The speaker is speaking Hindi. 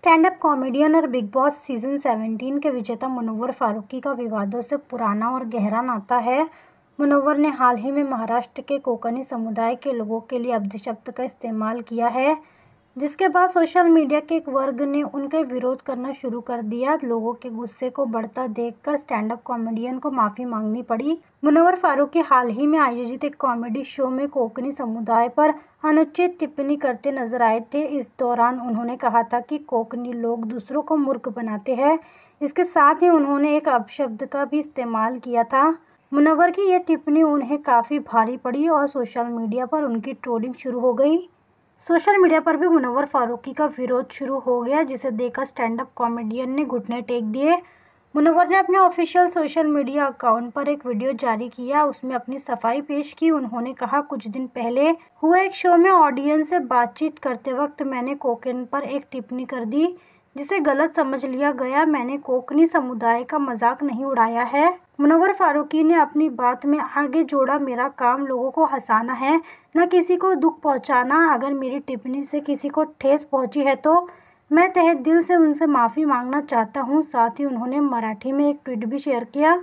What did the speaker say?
स्टैंड अप कॉमेडियन और बिग बॉस सीजन 17 के विजेता मुनवर फारूकी का विवादों से पुराना और गहरा नाता है मुनवर ने हाल ही में महाराष्ट्र के कोकनी समुदाय के लोगों के लिए अब्द शब्द का इस्तेमाल किया है जिसके बाद सोशल मीडिया के एक वर्ग ने उनका विरोध करना शुरू कर दिया लोगों के गुस्से को बढ़ता देखकर स्टैंड अप कॉमेडियन को माफ़ी मांगनी पड़ी मुनवर फारूक की हाल ही में आयोजित एक कॉमेडी शो में कोकनी समुदाय पर अनुचित टिप्पणी करते नजर आए थे इस दौरान उन्होंने कहा था कि कोकनी लोग दूसरों को मूर्ख बनाते हैं इसके साथ ही उन्होंने एक अपशब्द का भी इस्तेमाल किया था मुनवर की यह टिप्पणी उन्हें काफ़ी भारी पड़ी और सोशल मीडिया पर उनकी ट्रोलिंग शुरू हो गई सोशल मीडिया पर भी मुनवर फारूकी का विरोध शुरू हो गया जिसे देखकर स्टैंड अप कॉमेडियन ने घुटने टेक दिए मुनवर ने अपने ऑफिशियल सोशल मीडिया अकाउंट पर एक वीडियो जारी किया उसमें अपनी सफाई पेश की उन्होंने कहा कुछ दिन पहले हुए एक शो में ऑडियंस से बातचीत करते वक्त मैंने कोकेन पर एक टिप्पणी कर दी जिसे गलत समझ लिया गया मैंने कोकनी समुदाय का मजाक नहीं उड़ाया है मुनवर फारूकी ने अपनी बात में आगे जोड़ा मेरा काम लोगों को हंसाना है न किसी को दुख पहुंचाना अगर मेरी टिप्पणी से किसी को ठेस पहुंची है तो मैं तहे दिल से उनसे माफ़ी मांगना चाहता हूं साथ ही उन्होंने मराठी में एक ट्वीट भी शेयर किया